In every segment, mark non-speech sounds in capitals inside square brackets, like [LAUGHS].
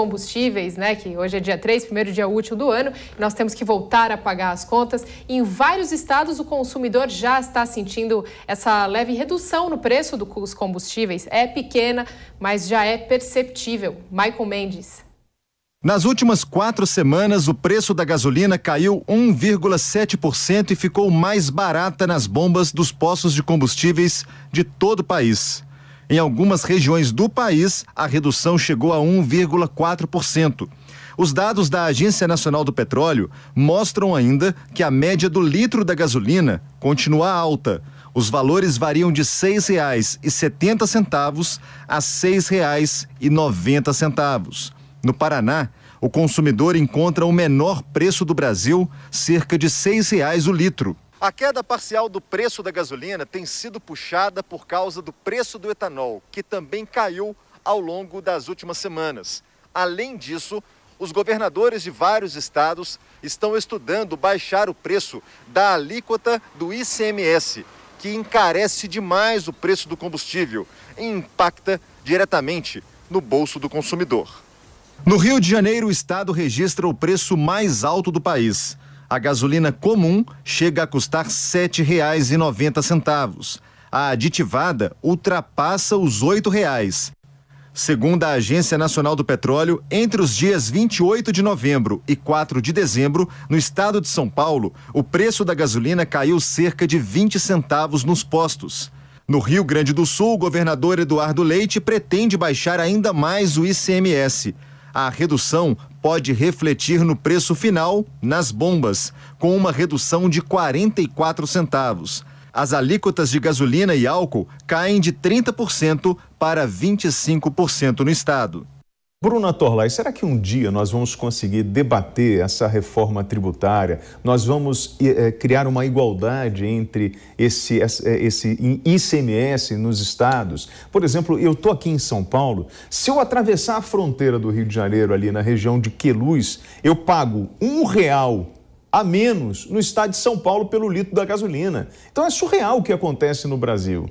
combustíveis, né? Que hoje é dia 3, primeiro dia útil do ano, nós temos que voltar a pagar as contas. Em vários estados, o consumidor já está sentindo essa leve redução no preço dos combustíveis. É pequena, mas já é perceptível. Michael Mendes. Nas últimas quatro semanas, o preço da gasolina caiu 1,7% e ficou mais barata nas bombas dos postos de combustíveis de todo o país. Em algumas regiões do país, a redução chegou a 1,4%. Os dados da Agência Nacional do Petróleo mostram ainda que a média do litro da gasolina continua alta. Os valores variam de R$ 6,70 a R$ 6,90. No Paraná, o consumidor encontra o menor preço do Brasil, cerca de R$ 6,00 o litro. A queda parcial do preço da gasolina tem sido puxada por causa do preço do etanol, que também caiu ao longo das últimas semanas. Além disso, os governadores de vários estados estão estudando baixar o preço da alíquota do ICMS, que encarece demais o preço do combustível e impacta diretamente no bolso do consumidor. No Rio de Janeiro, o estado registra o preço mais alto do país. A gasolina comum chega a custar R$ 7,90. A aditivada ultrapassa os R$ 8,00. Segundo a Agência Nacional do Petróleo, entre os dias 28 de novembro e 4 de dezembro, no estado de São Paulo, o preço da gasolina caiu cerca de 20 centavos nos postos. No Rio Grande do Sul, o governador Eduardo Leite pretende baixar ainda mais o ICMS. A redução pode refletir no preço final nas bombas, com uma redução de 44 centavos. As alíquotas de gasolina e álcool caem de 30% para 25% no estado. Bruna Torlai, será que um dia nós vamos conseguir debater essa reforma tributária? Nós vamos é, criar uma igualdade entre esse, eh, esse ICMS nos estados? Por exemplo, eu estou aqui em São Paulo. Se eu atravessar a fronteira do Rio de Janeiro, ali na região de Queluz, eu pago um real a menos no estado de São Paulo pelo litro da gasolina. Então é surreal o que acontece no Brasil.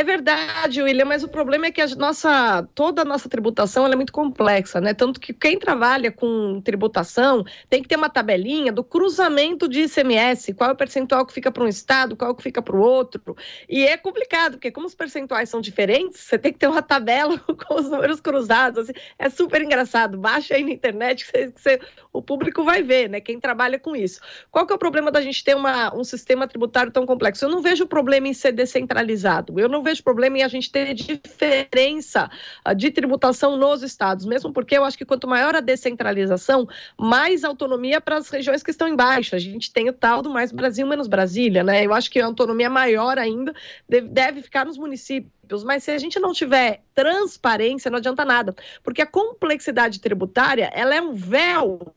É verdade, William, mas o problema é que a nossa, toda a nossa tributação é muito complexa, né? Tanto que quem trabalha com tributação tem que ter uma tabelinha do cruzamento de ICMS, qual é o percentual que fica para um estado, qual é que fica para o outro. E é complicado, porque como os percentuais são diferentes, você tem que ter uma tabela [LAUGHS] com os números cruzados. Assim. É super engraçado. Baixa aí na internet que, você, que você, o público vai ver, né? Quem trabalha com isso. Qual que é o problema da gente ter uma, um sistema tributário tão complexo? Eu não vejo problema em ser descentralizado. Eu não vejo vejo problema em a gente ter diferença ah, de tributação nos estados, mesmo porque eu acho que quanto maior a descentralização, mais autonomia para as regiões que estão embaixo. A gente tem o tal do mais Brasil menos Brasília, né? Eu acho que a autonomia maior ainda deve ficar nos municípios mas se a gente não tiver transparência, não adianta nada, porque a complexidade tributária ela é um véu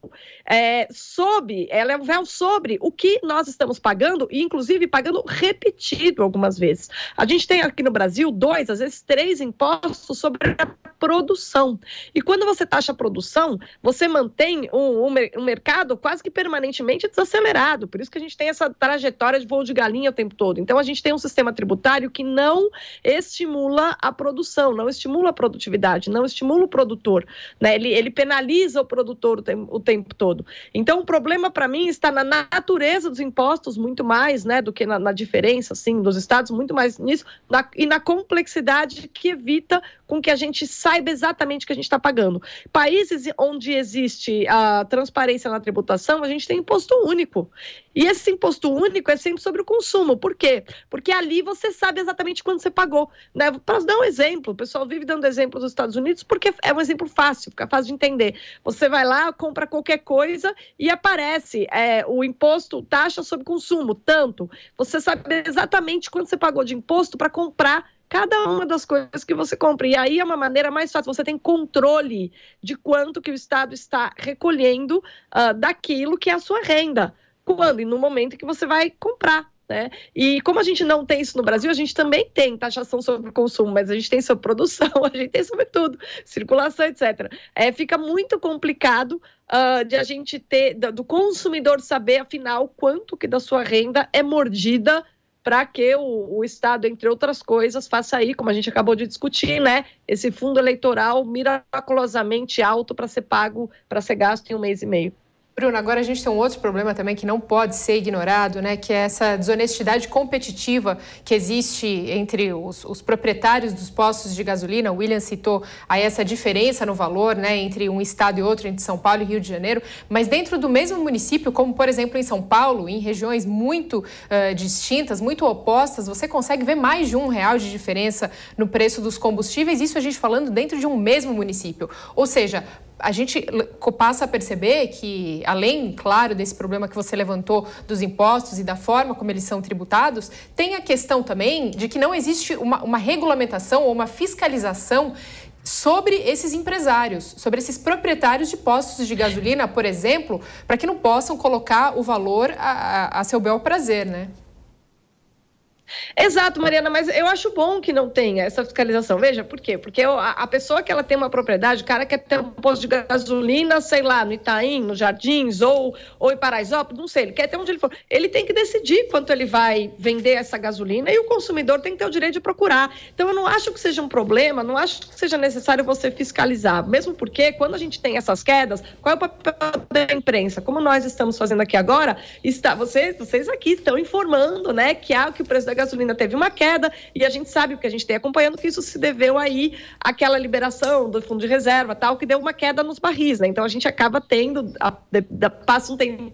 é, sobre, ela é um véu sobre o que nós estamos pagando e inclusive pagando repetido algumas vezes. A gente tem aqui no Brasil dois, às vezes três impostos sobre a produção. E quando você taxa a produção, você mantém o mercado quase que permanentemente desacelerado. Por isso que a gente tem essa trajetória de voo de galinha o tempo todo. Então, a gente tem um sistema tributário que não estimula a produção, não estimula a produtividade, não estimula o produtor. Né? Ele, ele penaliza o produtor o tempo, o tempo todo. Então, o problema para mim está na natureza dos impostos, muito mais né, do que na, na diferença assim, dos estados, muito mais nisso, na, e na complexidade que evita com que a gente saiba exatamente o que a gente está pagando. Países onde existe a transparência na tributação, a gente tem imposto único. E esse imposto único é sempre sobre o consumo. Por quê? Porque ali você sabe exatamente quando você pagou. Né? Para dar um exemplo, o pessoal vive dando exemplo dos Estados Unidos porque é um exemplo fácil, fica fácil de entender. Você vai lá, compra qualquer coisa e aparece é, o imposto, taxa sobre consumo, tanto. Você sabe exatamente quanto você pagou de imposto para comprar cada uma das coisas que você compra. E aí é uma maneira mais fácil, você tem controle de quanto que o Estado está recolhendo uh, daquilo que é a sua renda, quando e no momento que você vai comprar. Né? E como a gente não tem isso no Brasil, a gente também tem taxação sobre consumo, mas a gente tem sobre produção, [LAUGHS] a gente tem sobre tudo, circulação, etc. É, fica muito complicado uh, de a gente ter, do consumidor saber, afinal, quanto que da sua renda é mordida para que o, o, Estado, entre outras coisas, faça aí, como a gente acabou de discutir, né, esse fundo eleitoral miraculosamente alto para ser pago, para ser gasto em um mês e meio. Bruno, agora a gente tem um outro problema também que não pode ser ignorado, né? Que é essa desonestidade competitiva que existe entre os, os proprietários dos postos de gasolina. O William citou aí essa diferença no valor, né? Entre um estado e outro, entre São Paulo e Rio de Janeiro. Mas dentro do mesmo município, como por exemplo em São Paulo, em regiões muito uh, distintas, muito opostas, você consegue ver mais de um real de diferença no preço dos combustíveis. Isso a gente falando dentro de um mesmo município. Ou seja, a gente passa a perceber que, além, claro, desse problema que você levantou dos impostos e da forma como eles são tributados, tem a questão também de que não existe uma, uma regulamentação ou uma fiscalização sobre esses empresários, sobre esses proprietários de postos de gasolina, por exemplo, para que não possam colocar o valor a, a, a seu bel prazer, né? Exato, Mariana, mas eu acho bom que não tenha essa fiscalização. Veja, por quê? Porque a pessoa que ela tem uma propriedade, o cara quer ter um posto de gasolina, sei lá, no Itaim, nos Jardins ou, ou em Paraisópolis, não sei, ele quer ter onde ele for. Ele tem que decidir quanto ele vai vender essa gasolina e o consumidor tem que ter o direito de procurar. Então, eu não acho que seja um problema, não acho que seja necessário você fiscalizar, mesmo porque quando a gente tem essas quedas, qual é o papel da imprensa? Como nós estamos fazendo aqui agora, está, vocês, vocês aqui estão informando né, que há que o preço da da gasolina teve uma queda e a gente sabe, que a gente tem acompanhando, que isso se deveu aí àquela liberação do fundo de reserva, tal, que deu uma queda nos barris, né? Então a gente acaba tendo, a, de, da, passa um tempo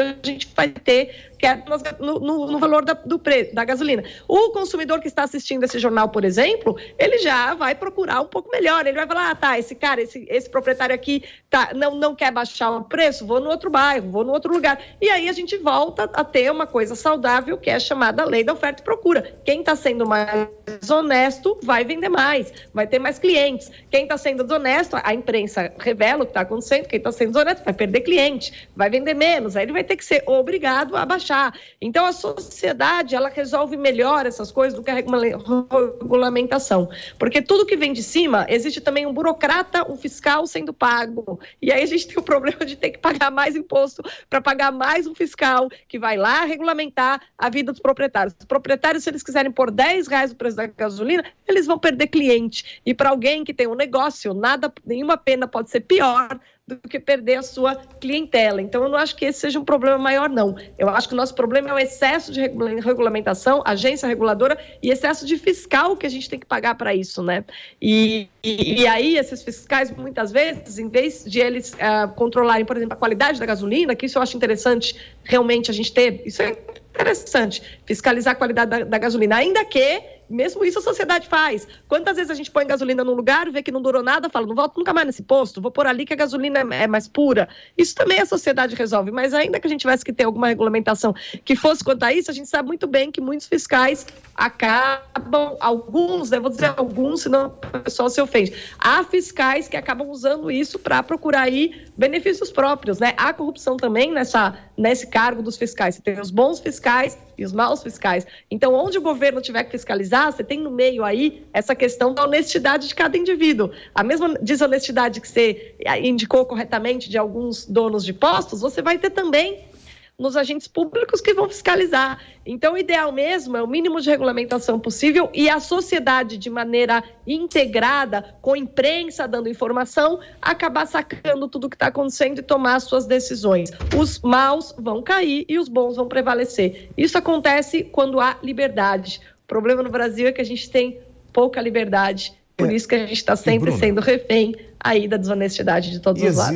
a gente vai ter queda é no, no, no, valor da, do preço da gasolina. O consumidor que está assistindo esse jornal, por exemplo, ele já vai procurar um pouco melhor. Ele vai falar, ah, tá, esse cara, esse, esse proprietário aqui tá, não, não quer baixar o preço, vou no outro bairro, vou no outro lugar. E aí a gente volta a ter uma coisa saudável que é chamada lei da oferta e procura. Quem está sendo mais honesto vai vender mais, vai ter mais clientes. Quem está sendo desonesto, a imprensa revela o que está acontecendo, quem está sendo desonesto vai perder cliente, vai vender menos, ele vai ter que ser obrigado a baixar. Então a sociedade ela resolve melhor essas coisas do que a regulamentação, porque tudo que vem de cima existe também um burocrata, um fiscal sendo pago e aí a gente tem o problema de ter que pagar mais imposto para pagar mais um fiscal que vai lá regulamentar a vida dos proprietários. Os proprietários se eles quiserem por 10 reais o preço da gasolina, eles vão perder cliente e para alguém que tem um negócio nada nenhuma pena pode ser pior do que perder a sua clientela. Então, eu não acho que esse seja um problema maior, não. Eu acho que o nosso problema é o excesso de regulamentação, agência reguladora e excesso de fiscal que a gente tem que pagar para isso, né? E, e, e, aí, esses fiscais, muitas vezes, em vez de eles uh, controlarem, por exemplo, a qualidade da gasolina, que isso eu acho interessante realmente a gente ter, isso é interessante, fiscalizar a qualidade da, da gasolina, ainda que mesmo isso a sociedade faz. Quantas vezes a gente põe gasolina num lugar, vê que não durou nada, fala, não volto nunca mais nesse posto, vou por ali que a gasolina é, é mais pura. Isso também a sociedade resolve, mas ainda que a gente tivesse que ter alguma regulamentação que fosse quanto a isso, a gente sabe muito bem que muitos fiscais acabam, alguns, né, vou dizer alguns, senão o pessoal se ofende. Há fiscais que acabam usando isso para procurar aí benefícios próprios, né? Há corrupção também nessa, nesse cargo dos fiscais. Você tem os bons fiscais e os maus fiscais. Então, onde o governo tiver que fiscalizar, você tem no meio aí essa questão da honestidade de cada indivíduo. A mesma desonestidade que você indicou corretamente de alguns donos de postos, você vai ter também nos agentes públicos que vão fiscalizar. Então, o ideal mesmo é o mínimo de regulamentação possível e a sociedade, de maneira integrada, com a imprensa dando informação, acabar sacando tudo o que está acontecendo e tomar suas decisões. Os maus vão cair e os bons vão prevalecer. Isso acontece quando há liberdade. O problema no Brasil é que a gente tem pouca liberdade. Por é. isso que a gente está sempre sendo refém aí da desonestidade de todos os lados.